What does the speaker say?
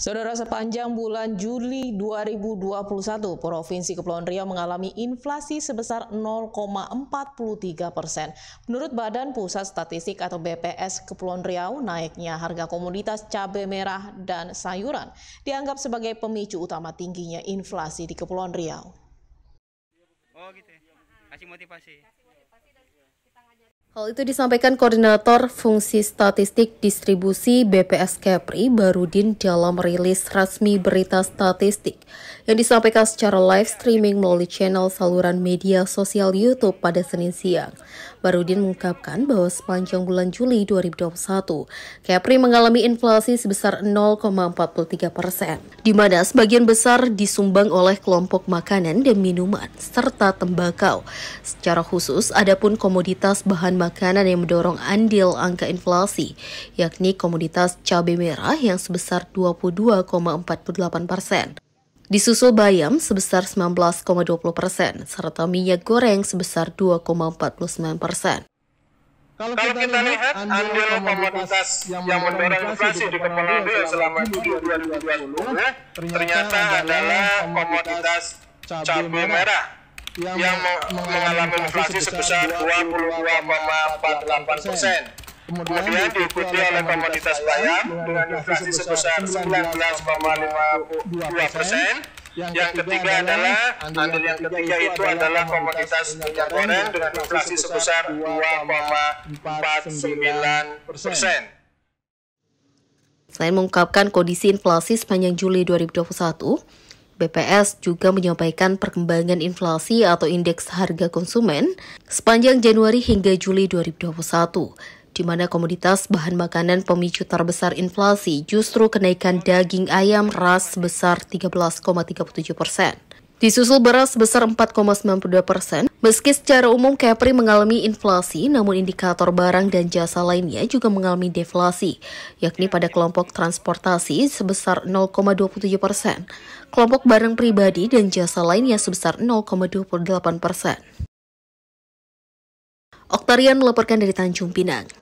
Saudara sepanjang bulan Juli 2021, Provinsi Kepulauan Riau mengalami inflasi sebesar 0,43 persen. Menurut Badan Pusat Statistik atau BPS Kepulauan Riau, naiknya harga komoditas cabai merah dan sayuran dianggap sebagai pemicu utama tingginya inflasi di Kepulauan Riau. Oh gitu ya, kasih motivasi. Hal itu disampaikan Koordinator Fungsi Statistik Distribusi BPS Kepri Barudin dalam rilis resmi berita statistik yang disampaikan secara live streaming melalui channel saluran media sosial YouTube pada Senin siang. Barudin mengungkapkan bahwa sepanjang bulan Juli 2021, Kepri mengalami inflasi sebesar 0,43 persen, di mana sebagian besar disumbang oleh kelompok makanan dan minuman serta tembakau. Secara khusus, adapun komoditas bahan bahan makanan yang mendorong andil angka inflasi, yakni komoditas cabai merah yang sebesar 22,48 persen. Disusul bayam sebesar 19,20 persen, serta minyak goreng sebesar 2,49 persen. Kalau kita, kita lihat andil komoditas yang mendorong inflasi di kepala B selama Juli 2020, 2020 ternyata adalah komoditas cabai merah yang, yang mengalami inflasi sebesar 22,48 persen. Kemudian diikuti oleh komoditas bayam dengan inflasi sebesar 19,52 persen. Yang, yang ketiga adalah andil yang ketiga itu adalah komoditas minyak goreng dengan inflasi sebesar 2,49 persen. Selain mengungkapkan kondisi inflasi sepanjang Juli 2021, BPS juga menyampaikan perkembangan inflasi atau indeks harga konsumen sepanjang Januari hingga Juli 2021 di mana komoditas bahan makanan pemicu terbesar inflasi justru kenaikan daging ayam ras sebesar 13,37 persen. Disusul beras sebesar 4,92 persen, meski secara umum Kepri mengalami inflasi, namun indikator barang dan jasa lainnya juga mengalami deflasi, yakni pada kelompok transportasi sebesar 0,27 persen, kelompok barang pribadi dan jasa lainnya sebesar 0,28 persen. Oktarian melaporkan dari Tanjung Pinang.